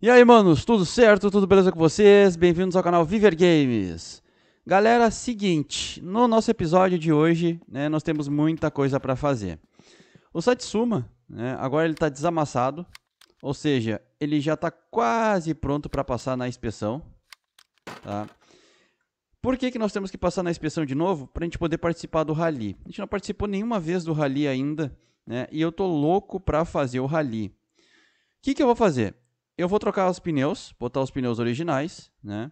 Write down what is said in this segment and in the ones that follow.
E aí, manos, tudo certo? Tudo beleza com vocês? Bem-vindos ao canal Viver Games. Galera, seguinte, no nosso episódio de hoje, né, nós temos muita coisa para fazer. O Satsuma, né, agora ele está desamassado, ou seja, ele já está quase pronto para passar na inspeção, tá? Por que, que nós temos que passar na inspeção de novo? Para a gente poder participar do rally. A gente não participou nenhuma vez do rally ainda, né? E eu tô louco para fazer o rally. O que, que eu vou fazer? Eu vou trocar os pneus, botar os pneus originais, né?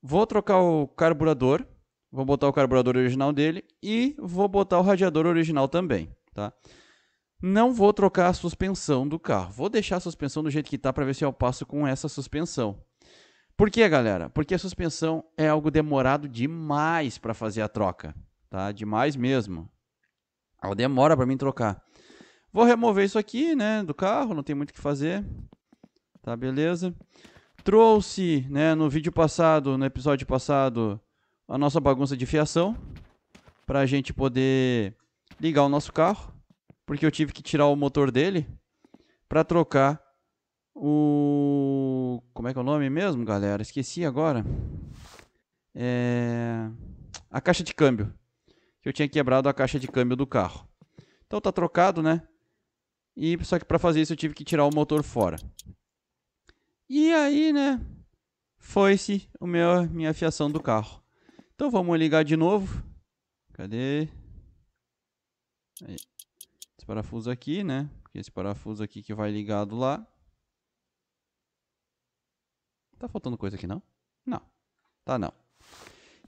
Vou trocar o carburador, vou botar o carburador original dele e vou botar o radiador original também, tá? Não vou trocar a suspensão do carro. Vou deixar a suspensão do jeito que tá para ver se eu passo com essa suspensão. Por que, galera? Porque a suspensão é algo demorado demais para fazer a troca, tá? Demais mesmo. Ela demora para mim trocar. Vou remover isso aqui, né, do carro, não tem muito o que fazer. Tá beleza? Trouxe, né, no vídeo passado, no episódio passado, a nossa bagunça de fiação para a gente poder ligar o nosso carro, porque eu tive que tirar o motor dele para trocar o como é que é o nome mesmo, galera? Esqueci agora. É a caixa de câmbio. Eu tinha quebrado a caixa de câmbio do carro. Então tá trocado, né? E só que para fazer isso eu tive que tirar o motor fora. E aí, né? Foi-se o meu, minha fiação do carro. Então vamos ligar de novo. Cadê? Aí. Esse parafuso aqui, né? Esse parafuso aqui que vai ligado lá. Tá faltando coisa aqui, não? Não. Tá, não.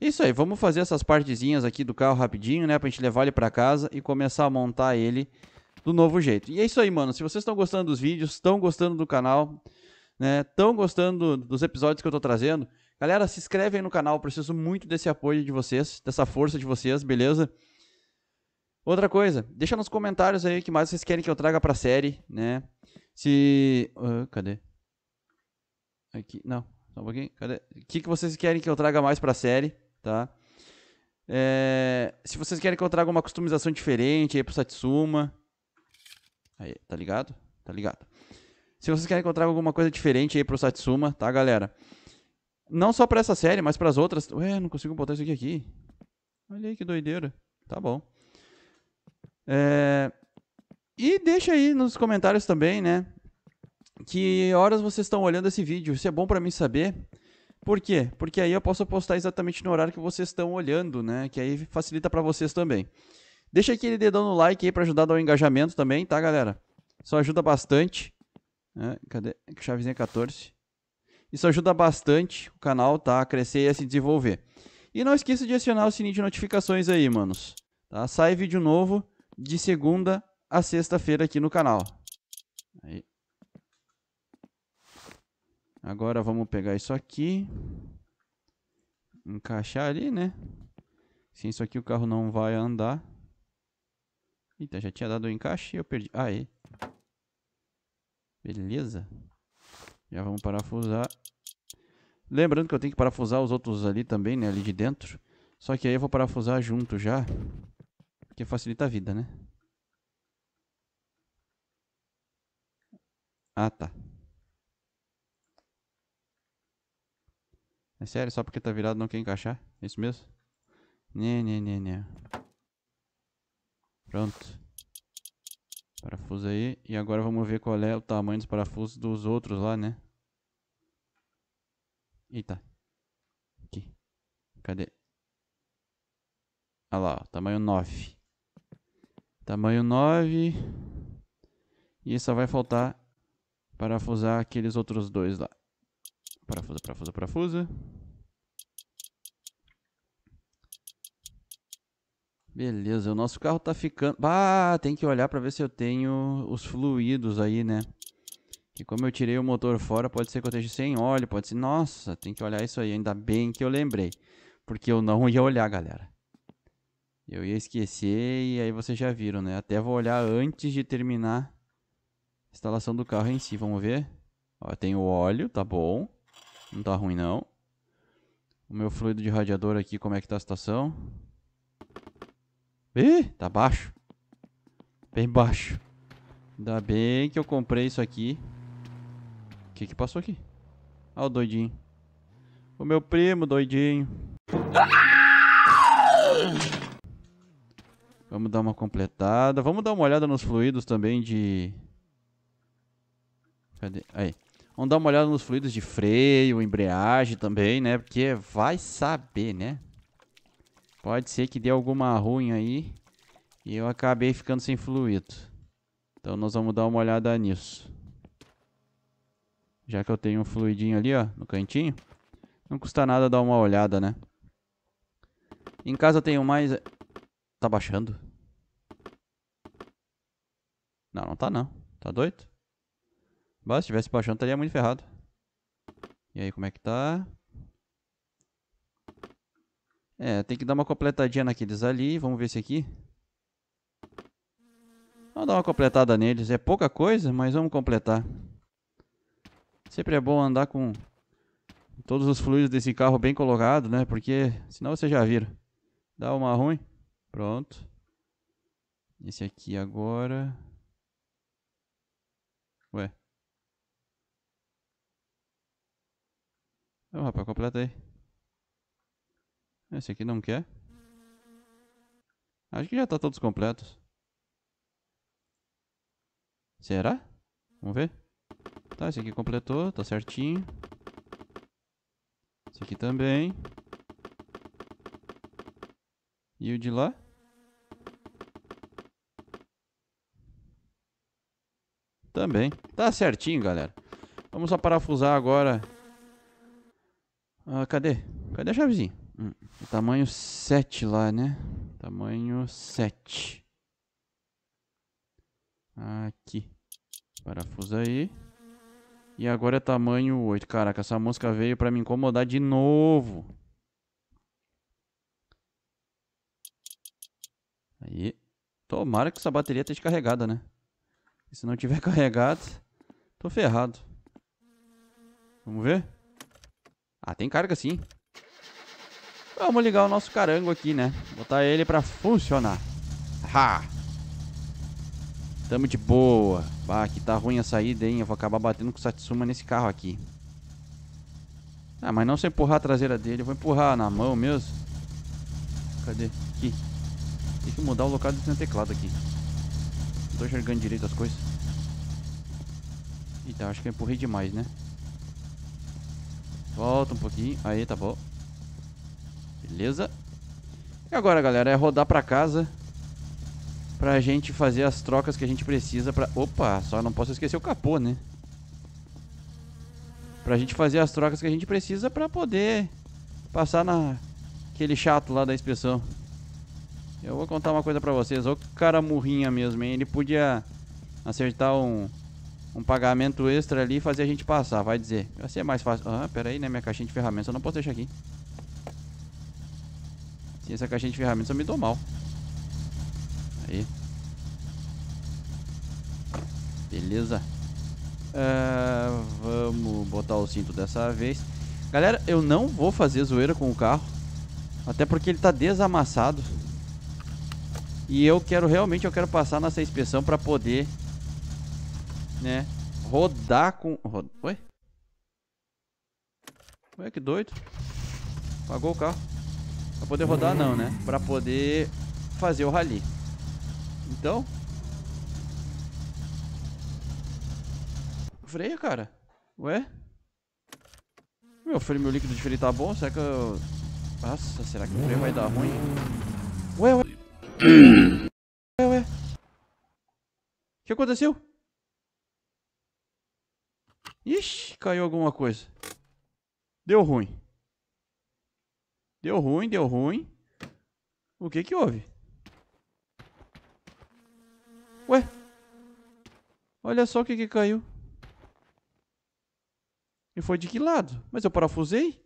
Isso aí, vamos fazer essas partezinhas aqui do carro rapidinho, né? Pra gente levar ele pra casa e começar a montar ele do novo jeito. E é isso aí, mano. Se vocês estão gostando dos vídeos, estão gostando do canal, né? Tão gostando dos episódios que eu tô trazendo. Galera, se inscreve aí no canal, preciso muito desse apoio de vocês, dessa força de vocês, beleza? Outra coisa, deixa nos comentários aí o que mais vocês querem que eu traga pra série, né? Se. Uh, cadê? Aqui, não, só um pouquinho. Cadê? O que, que vocês querem que eu traga mais pra série, tá? É... Se vocês querem que eu traga uma customização diferente aí pro Satsuma. Aí, tá ligado? Tá ligado. Se vocês querem encontrar alguma coisa diferente aí pro Satsuma, tá, galera? Não só pra essa série, mas pras outras. Ué, não consigo botar isso aqui aqui. Olha aí que doideira. Tá bom. É... E deixa aí nos comentários também, né? Que horas vocês estão olhando esse vídeo. Isso é bom para mim saber. Por quê? Porque aí eu posso postar exatamente no horário que vocês estão olhando, né? Que aí facilita para vocês também. Deixa aquele dedão no like aí para ajudar a dar o engajamento também, tá, galera? Isso ajuda bastante. Né? Cadê? Chavezinha é 14. Isso ajuda bastante o canal tá, a crescer e a se desenvolver. E não esqueça de acionar o sininho de notificações aí, manos. Tá? Sai vídeo novo de segunda a sexta-feira aqui no canal. Aí. Agora vamos pegar isso aqui. Encaixar ali, né? Sem isso aqui o carro não vai andar. Eita, já tinha dado o encaixe e eu perdi. Aí. Beleza. Já vamos parafusar. Lembrando que eu tenho que parafusar os outros ali também, né? Ali de dentro. Só que aí eu vou parafusar junto já. que facilita a vida, né? Ah, tá. É sério? Só porque tá virado não quer encaixar? É isso mesmo? Né, né, né, né. Pronto. Parafuso aí. E agora vamos ver qual é o tamanho dos parafusos dos outros lá, né? Eita. Aqui. Cadê? Olha lá, ó, tamanho 9. Tamanho 9. E só vai faltar parafusar aqueles outros dois lá. Parafusa, parafusa, parafusa. Beleza, o nosso carro tá ficando... Ah, tem que olhar pra ver se eu tenho os fluidos aí, né? Que como eu tirei o motor fora, pode ser que eu esteja sem óleo, pode ser... Nossa, tem que olhar isso aí, ainda bem que eu lembrei. Porque eu não ia olhar, galera. Eu ia esquecer e aí vocês já viram, né? Até vou olhar antes de terminar a instalação do carro em si, vamos ver? Ó, tem o óleo, tá bom. Não tá ruim, não. O meu fluido de radiador aqui, como é que tá a situação? Ih, tá baixo. Bem baixo. Ainda bem que eu comprei isso aqui. O que que passou aqui? Ah, o doidinho. O meu primo, doidinho. Vamos dar uma completada. Vamos dar uma olhada nos fluidos também de... Cadê? Aí. Vamos dar uma olhada nos fluidos de freio, embreagem também, né? Porque vai saber, né? Pode ser que dê alguma ruim aí e eu acabei ficando sem fluido. Então nós vamos dar uma olhada nisso. Já que eu tenho um fluidinho ali, ó, no cantinho. Não custa nada dar uma olhada, né? Em casa eu tenho mais... Tá baixando? Não, não tá não. Tá doido? se tivesse baixando, estaria muito ferrado. E aí, como é que tá? É, tem que dar uma completadinha naqueles ali. Vamos ver esse aqui. Vamos dar uma completada neles. É pouca coisa, mas vamos completar. Sempre é bom andar com todos os fluidos desse carro bem colocado, né? Porque senão você já vira. Dá uma ruim. Pronto. Esse aqui agora. Ué. Então, rapaz, completa aí. Esse aqui não quer. Acho que já tá todos completos. Será? Vamos ver. Tá, esse aqui completou, tá certinho. Esse aqui também. E o de lá? Também. Tá certinho, galera. Vamos só parafusar agora. Ah, cadê? Cadê a chavezinha? Hum. Tamanho 7 lá, né? Tamanho 7. Aqui. Parafuso aí. E agora é tamanho 8. Caraca, essa mosca veio pra me incomodar de novo. Aí. Tomara que essa bateria esteja carregada, né? E se não tiver carregado, tô ferrado. Vamos ver? Ah, tem carga sim. Vamos ligar o nosso carango aqui, né? Botar ele pra funcionar. Ha! Tamo de boa. Bah, aqui tá ruim a saída, hein? Eu vou acabar batendo com o Satsuma nesse carro aqui. Ah, mas não se empurrar a traseira dele. Eu vou empurrar na mão mesmo. Cadê? Aqui. Tem que mudar o local do teclado aqui. Não tô enxergando direito as coisas. Eita, acho que eu empurrei demais, né? Volta um pouquinho. Aí, tá bom. Beleza? E agora, galera, é rodar pra casa pra gente fazer as trocas que a gente precisa pra... Opa, só não posso esquecer o capô, né? Pra gente fazer as trocas que a gente precisa pra poder passar naquele chato lá da inspeção. Eu vou contar uma coisa pra vocês. O cara murrinha mesmo, hein? Ele podia acertar um, um pagamento extra ali e fazer a gente passar, vai dizer. Vai ser mais fácil. Ah, pera aí, né? Minha caixinha de ferramentas eu não posso deixar aqui. Sem essa caixinha de ferramentas eu me dou mal. Aí. Beleza. Uh, vamos botar o cinto dessa vez. Galera, eu não vou fazer zoeira com o carro. Até porque ele tá desamassado. E eu quero realmente, eu quero passar nessa inspeção para poder, né, rodar com... Oi? Ué, que doido. Pagou o carro. Pra poder rodar não, né? Pra poder fazer o rally. Então... Freia, cara. Ué? Meu freio, meu líquido de freio tá bom? Será que eu... Nossa, será que o freio vai dar ruim? Ué, ué. ué, ué. O que aconteceu? Ixi, caiu alguma coisa. Deu ruim. Deu ruim, deu ruim. O que que houve? Ué? Olha só o que que caiu. E foi de que lado? Mas eu parafusei?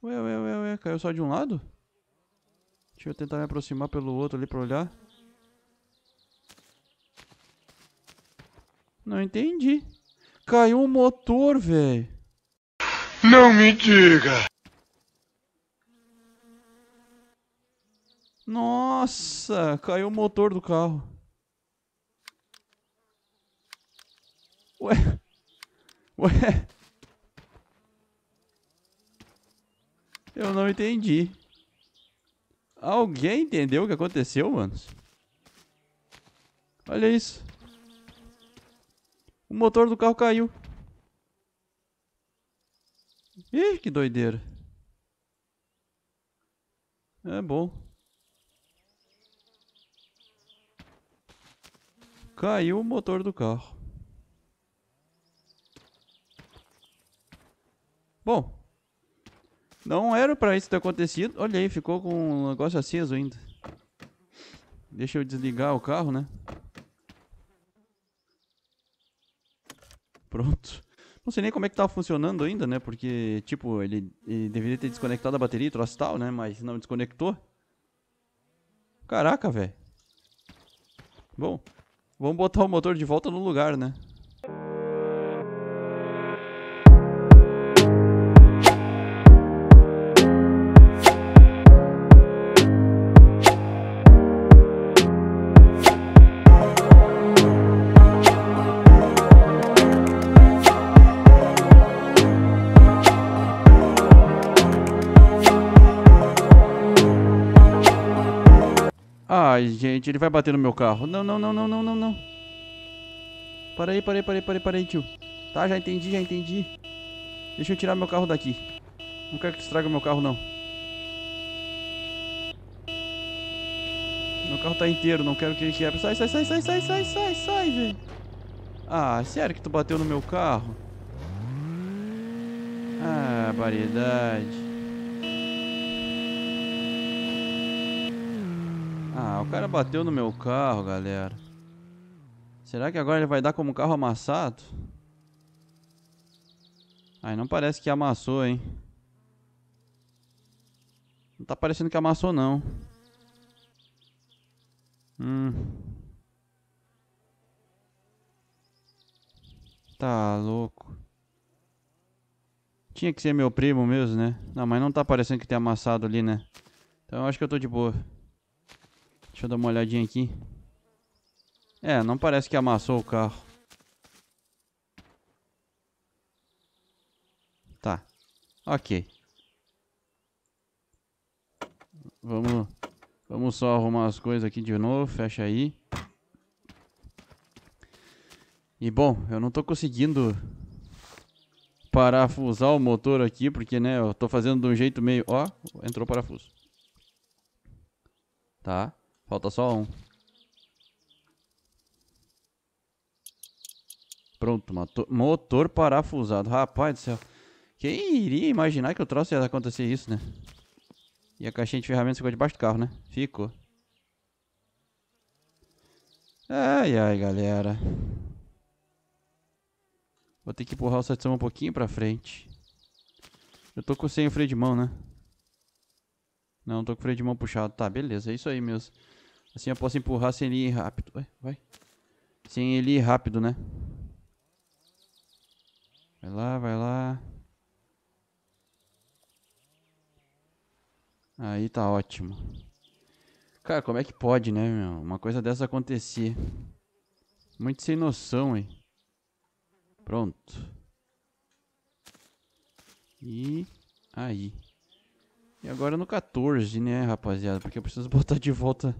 Ué, ué, ué, ué, caiu só de um lado? Deixa eu tentar me aproximar pelo outro ali pra olhar. Não entendi. Caiu o um motor, velho. Não me diga! Nossa, caiu o motor do carro. Ué. Ué. Eu não entendi. Alguém entendeu o que aconteceu, manos? Olha isso. O motor do carro caiu. Ih, que doideira. É bom. Caiu o motor do carro. Bom. Não era pra isso ter acontecido. Olha aí, ficou com um negócio aceso ainda. Deixa eu desligar o carro, né? Pronto. Não sei nem como é que tava funcionando ainda, né? Porque, tipo, ele, ele deveria ter desconectado a bateria e troço tal, né? Mas não desconectou. Caraca, velho. Bom, vamos botar o motor de volta no lugar, né? ele vai bater no meu carro. Não, não, não, não, não, não, não. Para aí, para aí, para aí, para aí, para aí, tio. Tá, já entendi, já entendi. Deixa eu tirar meu carro daqui. Não quero que estraga meu carro, não. Meu carro tá inteiro, não quero que ele quebre. Sai, sai, sai, sai, sai, sai, sai, sai, velho. Ah, sério que tu bateu no meu carro? Ah, variedade. Ah, o cara bateu no meu carro, galera. Será que agora ele vai dar como carro amassado? Aí não parece que amassou, hein? Não tá parecendo que amassou, não. Hum. Tá louco. Tinha que ser meu primo mesmo, né? Não, mas não tá parecendo que tem amassado ali, né? Então eu acho que eu tô de boa. Deixa eu dar uma olhadinha aqui. É, não parece que amassou o carro. Tá. Ok. Vamos, vamos só arrumar as coisas aqui de novo. Fecha aí. E bom, eu não tô conseguindo parafusar o motor aqui, porque né, eu tô fazendo de um jeito meio... Ó, entrou parafuso. Tá. Falta só um. Pronto, motor, parafusado. Rapaz do céu. Quem iria imaginar que o troço ia acontecer isso, né? E a caixinha de ferramentas ficou debaixo do carro, né? Ficou. Ai, ai, galera. Vou ter que empurrar o Satsuma um pouquinho pra frente. Eu tô com sem o freio de mão, né? Não, tô com o freio de mão puxado. Tá, beleza. É isso aí, meus... Assim eu posso empurrar sem ele ir rápido. Vai, vai. Sem ele ir rápido, né? Vai lá, vai lá. Aí tá ótimo. Cara, como é que pode, né, meu? Uma coisa dessa acontecer. Muito sem noção, hein? Pronto. E aí. E agora no 14, né, rapaziada? Porque eu preciso botar de volta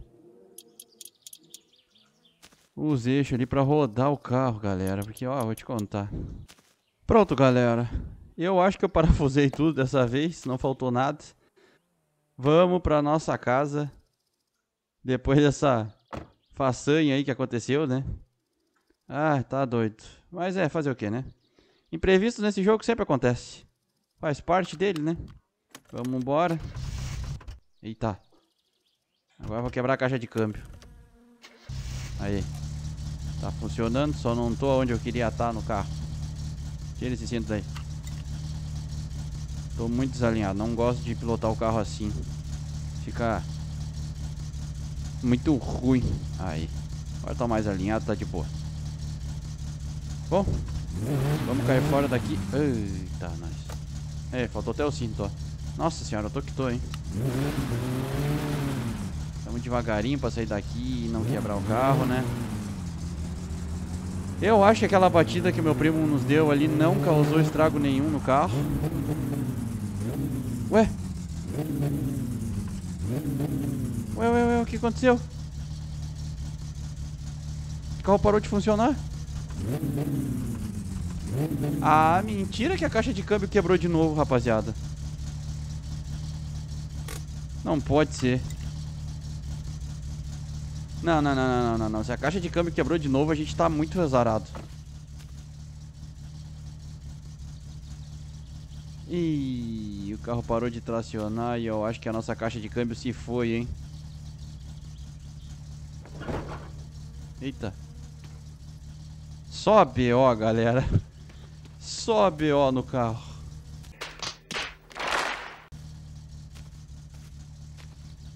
os eixos ali para rodar o carro, galera. Porque, ó, vou te contar. Pronto, galera. Eu acho que eu parafusei tudo dessa vez, não faltou nada. Vamos para nossa casa. Depois dessa façanha aí que aconteceu, né? Ah, tá doido. Mas é, fazer o que, né? Imprevisto nesse jogo sempre acontece. Faz parte dele, né? Vamos embora. Eita. Agora vou quebrar a caixa de câmbio. Aí. Tá funcionando, só não tô onde eu queria estar tá no carro. Tira esse cinto daí. Tô muito desalinhado, não gosto de pilotar o carro assim. Fica muito ruim. Aí. Agora tá mais alinhado, tá de boa. Bom, vamos cair fora daqui. Eita, nós. É, faltou até o cinto, ó. Nossa senhora, eu tô que tô, hein. Tamo devagarinho pra sair daqui e não quebrar o carro, né? Eu acho que aquela batida que meu primo nos deu ali não causou estrago nenhum no carro. Ué? Ué, ué, ué, o que aconteceu? O carro parou de funcionar? Ah, mentira que a caixa de câmbio quebrou de novo, rapaziada. Não pode ser. Não, não, não, não, não, não. Se a caixa de câmbio quebrou de novo, a gente tá muito azarado. Ih, o carro parou de tracionar e eu acho que a nossa caixa de câmbio se foi, hein? Eita. Só BO, galera. Só BO no carro.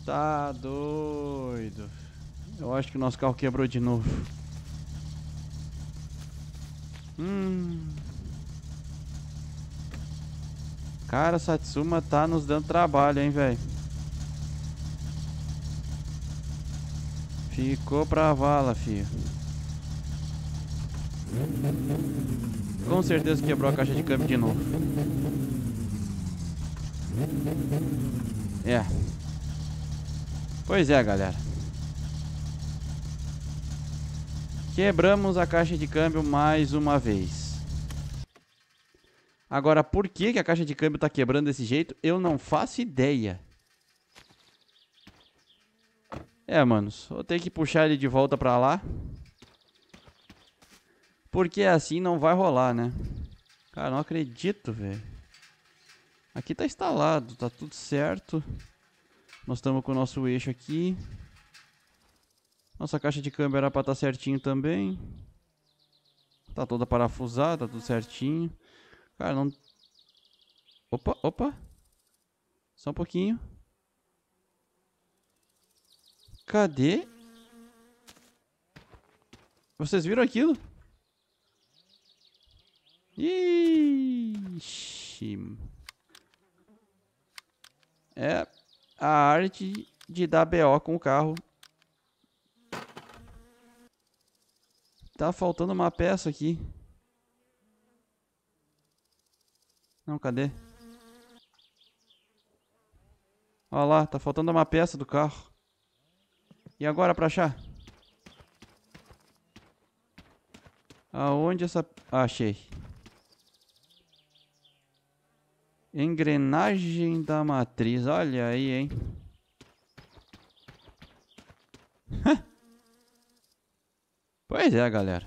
Tá doido. Eu acho que o nosso carro quebrou de novo. Hum. Cara, Satsuma tá nos dando trabalho, hein, velho. Ficou pra vala, filho. Com certeza quebrou a caixa de câmbio de novo. É. Pois é, galera. Quebramos a caixa de câmbio mais uma vez. Agora, por que, que a caixa de câmbio está quebrando desse jeito? Eu não faço ideia. É, manos. Vou ter que puxar ele de volta para lá. Porque assim não vai rolar, né? Cara, não acredito, velho. Aqui tá instalado, tá tudo certo. Nós estamos com o nosso eixo aqui. Nossa caixa de câmbio era para estar tá certinho também. Tá toda parafusada, tá tudo certinho. Cara, não... Opa, opa. Só um pouquinho. Cadê? Vocês viram aquilo? Ixi. É a arte de dar BO com o carro Tá faltando uma peça aqui. Não, cadê? Olha lá, tá faltando uma peça do carro. E agora pra achar? Aonde essa... Ah, achei. Engrenagem da matriz. Olha aí, hein? Pois é, galera.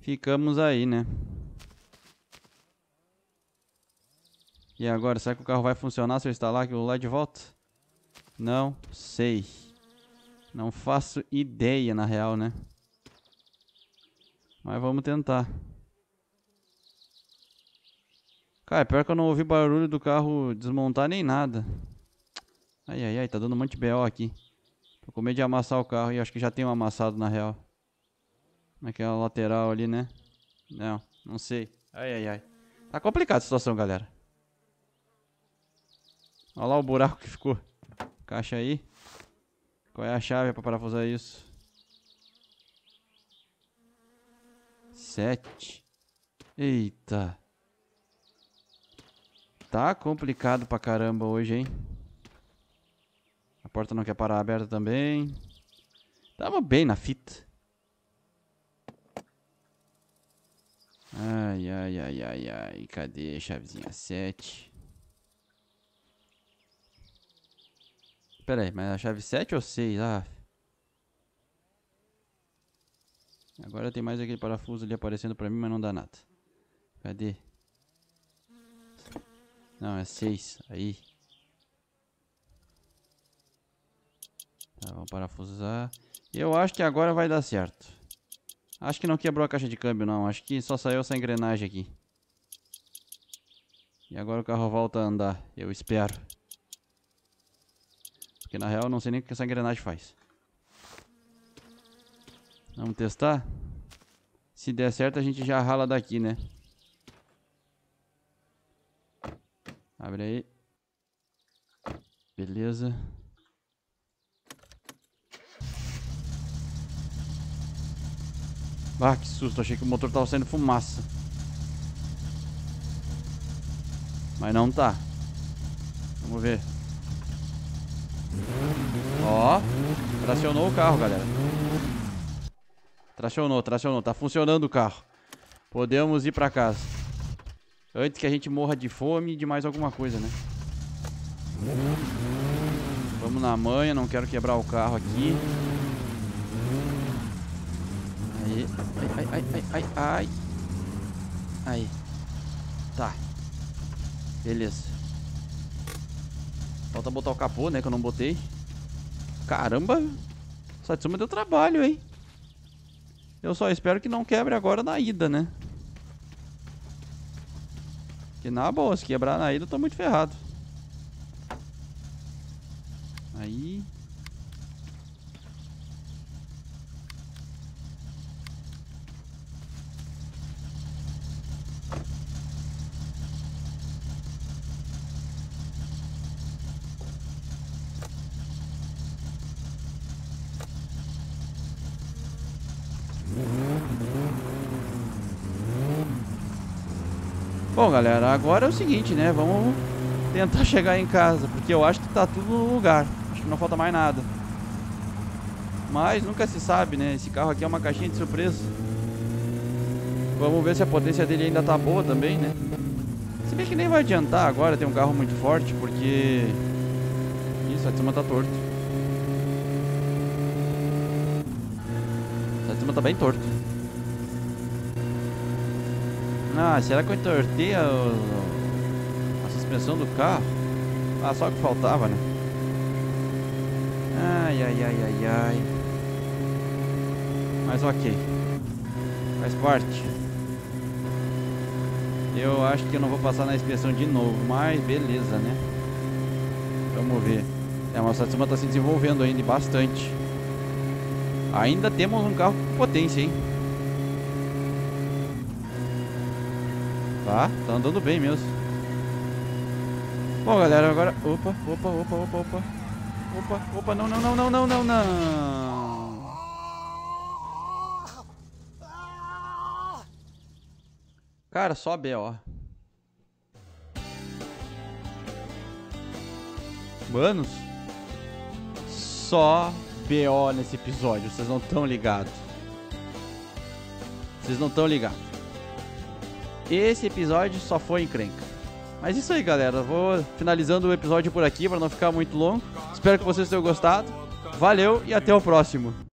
Ficamos aí, né? E agora, será que o carro vai funcionar se eu instalar aquilo lá de volta? Não sei. Não faço ideia, na real, né? Mas vamos tentar. Cara, pior que eu não ouvi barulho do carro desmontar nem nada. Ai, ai, ai, tá dando um monte de BO aqui. Tô com medo de amassar o carro. E acho que já tem um amassado na real. Naquela é é lateral ali, né? Não, não sei. Ai, ai, ai. Tá complicada a situação, galera. Olha lá o buraco que ficou. Caixa aí. Qual é a chave pra parafusar isso? Sete. Eita. Tá complicado pra caramba hoje, hein? porta não quer parar aberta também. Tava bem na fita. Ai, ai, ai, ai, ai. Cadê a chavezinha 7? Pera aí, mas a chave 7 ou 6? Ah. Agora tem mais aquele parafuso ali aparecendo pra mim, mas não dá nada. Cadê? Não, é 6. Aí. Tá, vamos parafusar. Eu acho que agora vai dar certo. Acho que não quebrou a caixa de câmbio, não. Acho que só saiu essa engrenagem aqui. E agora o carro volta a andar. Eu espero. Porque na real eu não sei nem o que essa engrenagem faz. Vamos testar? Se der certo a gente já rala daqui, né? Abre aí. Beleza. Ah, que susto, achei que o motor tava saindo fumaça. Mas não tá. Vamos ver. Ó, tracionou o carro, galera. Tracionou, tracionou. Tá funcionando o carro. Podemos ir pra casa. Antes que a gente morra de fome e de mais alguma coisa, né? Vamos na manha, não quero quebrar o carro aqui. Ai, ai, ai, ai, ai, ai. Aí. Tá. Beleza. Falta botar o capô, né? Que eu não botei. Caramba. Satsuma deu trabalho, hein? Eu só espero que não quebre agora na ida, né? Que na boa, se quebrar na ida, eu tô muito ferrado. galera. Agora é o seguinte, né? Vamos tentar chegar em casa, porque eu acho que tá tudo no lugar. Acho que não falta mais nada. Mas nunca se sabe, né? Esse carro aqui é uma caixinha de surpresa. Vamos ver se a potência dele ainda tá boa também, né? Se bem que nem vai adiantar agora ter um carro muito forte, porque... Isso, a de cima tá torto. A de cima tá bem torto. Ah, será que eu entortei a, a suspensão do carro? Ah, só que faltava, né? Ai, ai, ai, ai, ai. Mas ok. Faz parte. Eu acho que eu não vou passar na inspeção de novo, mas beleza, né? Vamos ver. É, mas o está se desenvolvendo ainda bastante. Ainda temos um carro com potência, hein? Tá, tá andando bem mesmo. Bom, galera, agora... Opa, opa, opa, opa, opa. Opa, opa, não, não, não, não, não, não, não. Cara, só B, ó. Manos, só BO nesse episódio, vocês não estão ligados. Vocês não estão ligados. Esse episódio só foi encrenca. Mas isso aí, galera. Vou finalizando o episódio por aqui para não ficar muito longo. Espero que vocês tenham gostado. Valeu e até o próximo.